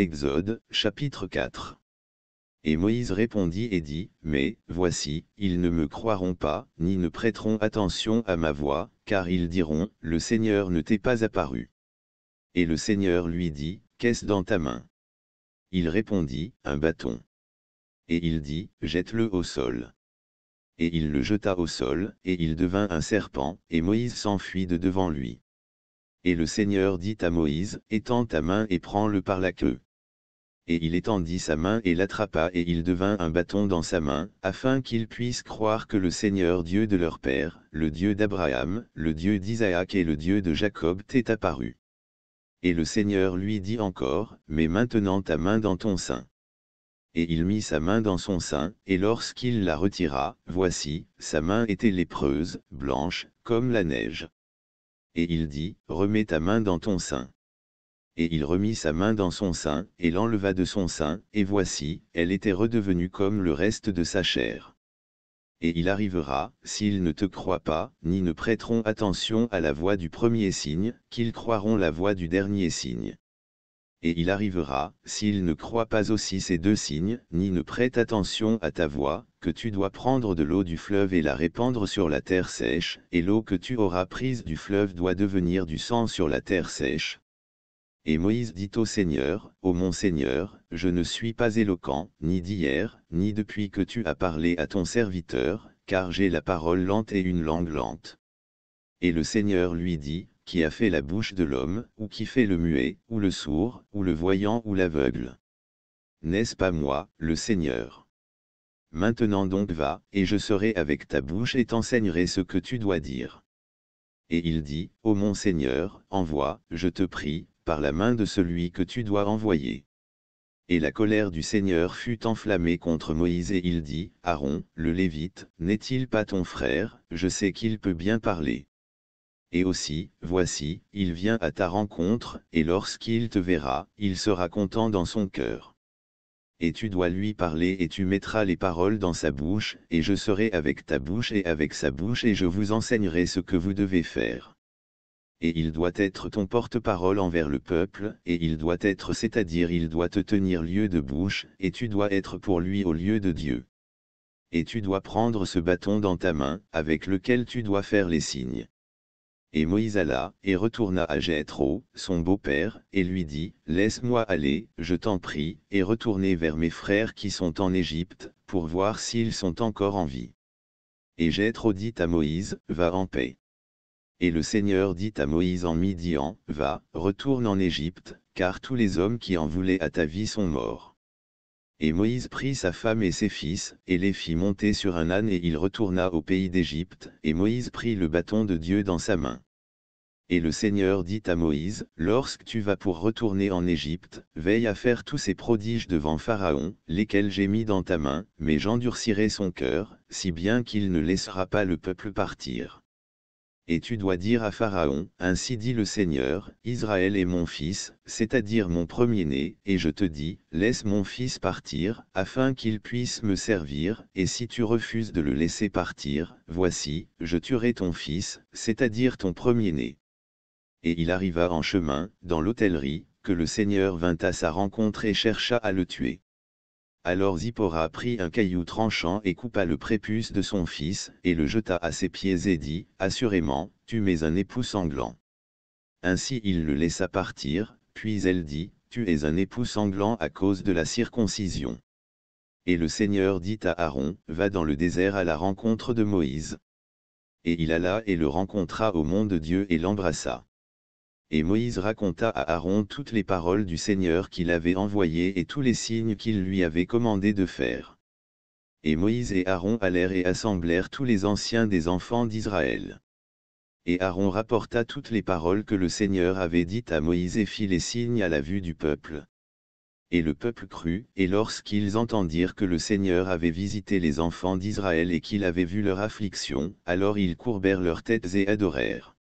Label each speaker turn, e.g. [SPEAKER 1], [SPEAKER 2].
[SPEAKER 1] Exode, chapitre 4. Et Moïse répondit et dit, Mais, voici, ils ne me croiront pas, ni ne prêteront attention à ma voix, car ils diront, Le Seigneur ne t'est pas apparu. Et le Seigneur lui dit, Qu'est-ce dans ta main Il répondit, Un bâton. Et il dit, Jette-le au sol. Et il le jeta au sol, et il devint un serpent, et Moïse s'enfuit de devant lui. Et le Seigneur dit à Moïse, Étends ta main et prends-le par la queue et il étendit sa main et l'attrapa et il devint un bâton dans sa main, afin qu'ils puissent croire que le Seigneur Dieu de leur père, le Dieu d'Abraham, le Dieu d'Isaac et le Dieu de Jacob t'est apparu. Et le Seigneur lui dit encore, mets maintenant ta main dans ton sein. Et il mit sa main dans son sein, et lorsqu'il la retira, voici, sa main était lépreuse, blanche, comme la neige. Et il dit, remets ta main dans ton sein et il remit sa main dans son sein, et l'enleva de son sein, et voici, elle était redevenue comme le reste de sa chair. Et il arrivera, s'ils ne te croient pas, ni ne prêteront attention à la voix du premier signe, qu'ils croiront la voix du dernier signe. Et il arrivera, s'ils ne croient pas aussi ces deux signes, ni ne prêtent attention à ta voix, que tu dois prendre de l'eau du fleuve et la répandre sur la terre sèche, et l'eau que tu auras prise du fleuve doit devenir du sang sur la terre sèche. Et Moïse dit au Seigneur, Ô mon Seigneur, je ne suis pas éloquent, ni d'hier, ni depuis que tu as parlé à ton serviteur, car j'ai la parole lente et une langue lente. Et le Seigneur lui dit, Qui a fait la bouche de l'homme, ou qui fait le muet, ou le sourd, ou le voyant, ou l'aveugle N'est-ce pas moi, le Seigneur Maintenant donc va, et je serai avec ta bouche et t'enseignerai ce que tu dois dire. Et il dit, Ô mon Seigneur, envoie, je te prie, par la main de celui que tu dois envoyer. Et la colère du Seigneur fut enflammée contre Moïse et il dit, Aaron, le Lévite, n'est-il pas ton frère, je sais qu'il peut bien parler. Et aussi, voici, il vient à ta rencontre, et lorsqu'il te verra, il sera content dans son cœur. Et tu dois lui parler et tu mettras les paroles dans sa bouche, et je serai avec ta bouche et avec sa bouche et je vous enseignerai ce que vous devez faire et il doit être ton porte-parole envers le peuple, et il doit être c'est-à-dire il doit te tenir lieu de bouche, et tu dois être pour lui au lieu de Dieu. Et tu dois prendre ce bâton dans ta main, avec lequel tu dois faire les signes. Et Moïse alla, et retourna à Jéthro, son beau-père, et lui dit, Laisse-moi aller, je t'en prie, et retourner vers mes frères qui sont en Égypte, pour voir s'ils sont encore en vie. Et Jéthro dit à Moïse, Va en paix. Et le Seigneur dit à Moïse en Midian, Va, retourne en Égypte, car tous les hommes qui en voulaient à ta vie sont morts. Et Moïse prit sa femme et ses fils, et les fit monter sur un âne et il retourna au pays d'Égypte, et Moïse prit le bâton de Dieu dans sa main. Et le Seigneur dit à Moïse, Lorsque tu vas pour retourner en Égypte, veille à faire tous ces prodiges devant Pharaon, lesquels j'ai mis dans ta main, mais j'endurcirai son cœur, si bien qu'il ne laissera pas le peuple partir et tu dois dire à Pharaon, ainsi dit le Seigneur, Israël est mon fils, c'est-à-dire mon premier-né, et je te dis, laisse mon fils partir, afin qu'il puisse me servir, et si tu refuses de le laisser partir, voici, je tuerai ton fils, c'est-à-dire ton premier-né. Et il arriva en chemin, dans l'hôtellerie, que le Seigneur vint à sa rencontre et chercha à le tuer. Alors Zipporah prit un caillou tranchant et coupa le prépuce de son fils, et le jeta à ses pieds et dit, Assurément, tu m'es un époux sanglant. Ainsi il le laissa partir, puis elle dit, Tu es un époux sanglant à cause de la circoncision. Et le Seigneur dit à Aaron, Va dans le désert à la rencontre de Moïse. Et il alla et le rencontra au monde de Dieu et l'embrassa et Moïse raconta à Aaron toutes les paroles du Seigneur qu'il avait envoyées et tous les signes qu'il lui avait commandé de faire. Et Moïse et Aaron allèrent et assemblèrent tous les anciens des enfants d'Israël. Et Aaron rapporta toutes les paroles que le Seigneur avait dites à Moïse et fit les signes à la vue du peuple. Et le peuple crut, et lorsqu'ils entendirent que le Seigneur avait visité les enfants d'Israël et qu'il avait vu leur affliction, alors ils courbèrent leurs têtes et adorèrent.